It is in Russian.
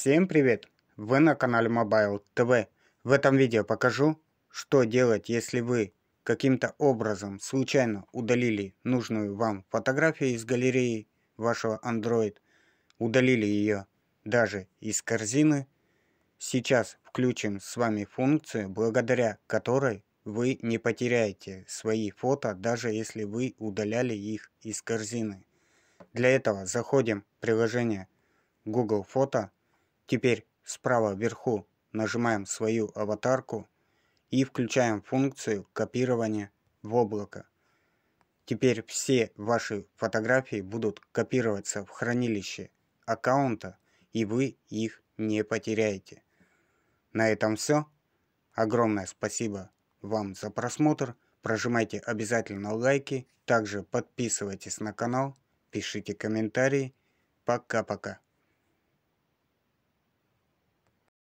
Всем привет! Вы на канале Mobile TV. В этом видео покажу, что делать, если вы каким-то образом случайно удалили нужную вам фотографию из галереи вашего Android, удалили ее даже из корзины. Сейчас включим с вами функцию, благодаря которой вы не потеряете свои фото, даже если вы удаляли их из корзины. Для этого заходим в приложение Google Фото Теперь справа вверху нажимаем свою аватарку и включаем функцию копирования в облако. Теперь все ваши фотографии будут копироваться в хранилище аккаунта, и вы их не потеряете. На этом все. Огромное спасибо вам за просмотр. Прожимайте обязательно лайки. Также подписывайтесь на канал, пишите комментарии. Пока-пока.